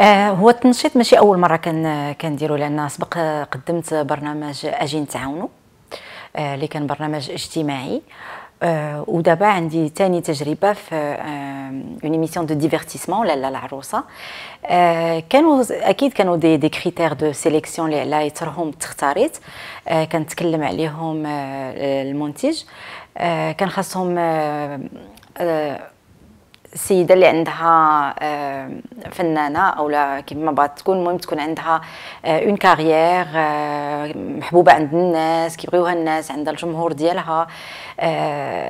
آه هو التنشيط ماشي اول مره كان كنديرو لان سبق قدمت برنامج اجي نتعاونوا آه، اللي كان برنامج اجتماعي آه ودابا عندي تاني تجربه في une émission de divertissement لالا العروسه euh, كانوا اكيد كانوا دي دي كريتير دو سيليكسيون اللي على يترهم تختاريت كنتكلم عليهم آه، المنتج آه، كان خاصهم السيده آه، اللي عندها فنانه اولا كيما بغات تكون المهم تكون عندها اون كارير محبوبه عند الناس كيبغيوها الناس عندها الجمهور ديالها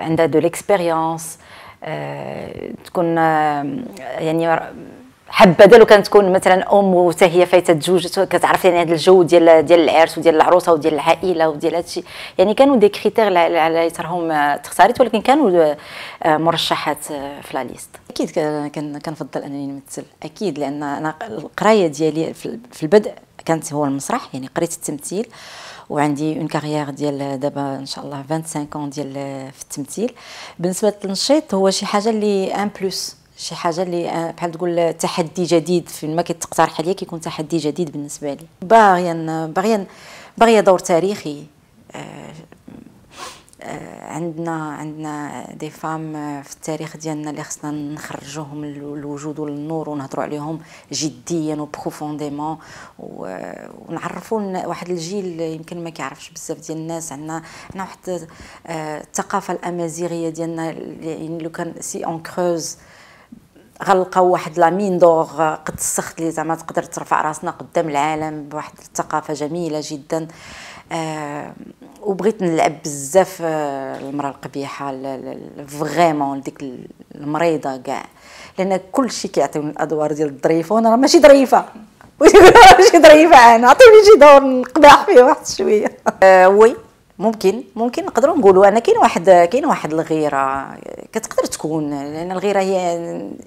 عندها دو ليكسبيريونس آه، تكون آه، يعني حبذا لو كانت تكون مثلا ام وحتى هي فايته تزوجت كتعرف يعني هذا الجو ديال ديال العرس وديال العروسه وديال العائله وديال هادشي يعني كانوا دي كريتير على يسرهم آه، تختاريت ولكن كانوا مرشحات في لا ليست اكيد كنفضل انني نمثل اكيد لان انا القرايه ديالي في البدء كانت هو المسرح يعني قريت التمثيل وعندي اون كارير ديال دابا ان شاء الله 25 اون ديال في التمثيل بالنسبه للتنشيط هو شي حاجه اللي ان بلوس شي حاجه اللي بحال تقول تحدي جديد فين ما كتقترح عليا كيكون تحدي جديد بالنسبه لي باغيه باغيه باغيه دور تاريخي عندنا عندنا دي فام في التاريخ ديالنا اللي خصنا نخرجوهم للوجود وللنور ونهضروا عليهم جديا وبروفونديمون ونعرفوا واحد الجيل يمكن ما كيعرفش بزاف ديال الناس عندنا عندنا واحد آه، الثقافه الامازيغيه ديالنا يعني لو كان سي اون كروز غنلقاو واحد لامين دور آه، قد السخت اللي زعما تقدر ترفع راسنا قدام العالم بواحد الثقافه جميله جدا آه، وبغيت نلعب بزاف آه، المراه القبيحه فريمون ديك المريضه كاع لان كلشي كيعطيوني الادوار ديال الظريفه وانا راه ماشي ظريفه ماشي ظريفه انا عطيني شي دور نقبح فيه واحد شويه وي ممكن ممكن نقدروا نقولوا انا كاين واحد كاين واحد الغيره كتقدر تكون لان الغيره هي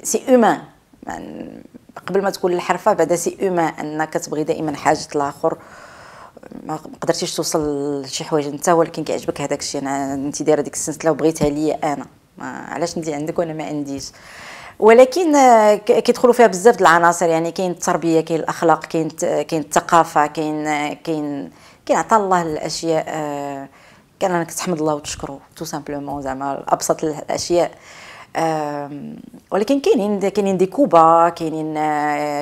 سي اومان يعني قبل ما تكون الحرفه بعدا سي اومان انك كتبغي دائما حاجه الاخر ما قدرتيش توصل لشي حوايج انت ولكن كيعجبك هذاك الشيء انا انت دايره ديك السنسله وبغيتها ليا انا علاش ندي عندك وانا ما عنديش ولكن آه، كيدخلوا فيها بزاف د العناصر يعني كاين التربيه كاين الاخلاق كاين كاين الثقافه كاين آه، كاين كاين عطى الله الاشياء آه، كان انك تحمد الله وتشكره تو سامبلومون زعما ابسط الاشياء ولكن كاينين كاينين دي كوبا كاينين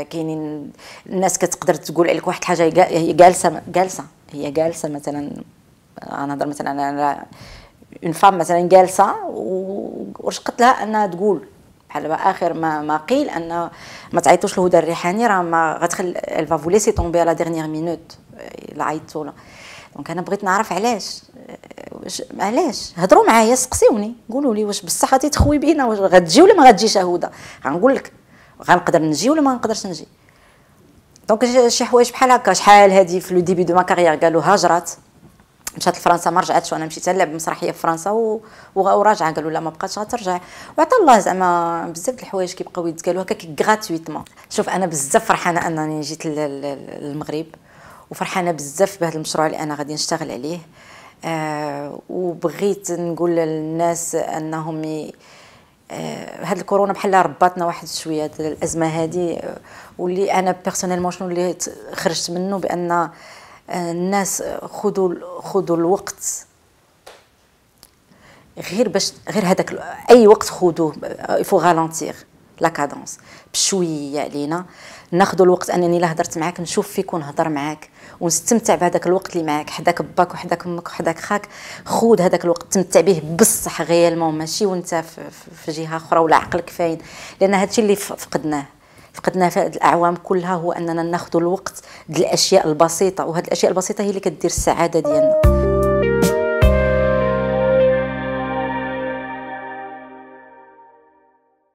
كاينين الناس كتقدر تقول عليك واحد الحاجه هي جالسه جالسه هي جالسه مثلا غنهضر مثلا اون فام مثلا جالسه ورشقت لها انها تقول بحال اخر ما ما قيل ان ما تعيطوش لهدى الريحاني راه ما غتخل الفا فو سي طومبي لا ديرنيير مينوت الا عيطتو له دونك انا بغيت نعرف علاش واش علاش هضروا معايا سقسيوني قولوا لي واش بصح تخوي بينا واش غتجي ولا ما غتجيش هدى غنقول لك غنقدر نجي ولا ما نقدرش نجي دونك شي حوايج بحال هكا شحال هادي في لو ديبي دو ما كارير قالوا هاجرات مشات لفرنسا ما رجعتش وانا مشيت نلعب مسرحيه في فرنسا و... وراجعه قالوا لا ما بقاتش غترجع وعطى الله زعما بزاف د الحوايج كيبقاو يتقالوا هكاك غراتويتمون شوف انا بزاف فرحانه انني جيت للمغرب وفرحانه بزاف بهذا المشروع اللي انا غادي نشتغل عليه آه وبغيت نقول للناس انهم ي... آه، هاد الكورونا بحال ربطنا واحد شويه الازمه هذه آه، واللي انا بيرسونيلمون شنو اللي خرجت منه بان الناس خذوا خذوا الوقت غير باش غير هذاك اي وقت خذوه يفو غالونتيغ لا كادونس بشويه علينا ناخذ الوقت انني لا هضرت معاك نشوف فيك ونهضر معاك ونستمتع بهذاك الوقت اللي معاك حداك باك وحداك امك وحداك خاك خود هذاك الوقت تمتع به بصح غيالمون ماشي وانت في جهه اخرى ولا عقلك فاين لان هادشي اللي فقدناه فقدنا في هذه الاعوام كلها هو اننا ناخذ الوقت الاشياء البسيطه وهذه الاشياء البسيطه هي اللي كدير السعاده ديالنا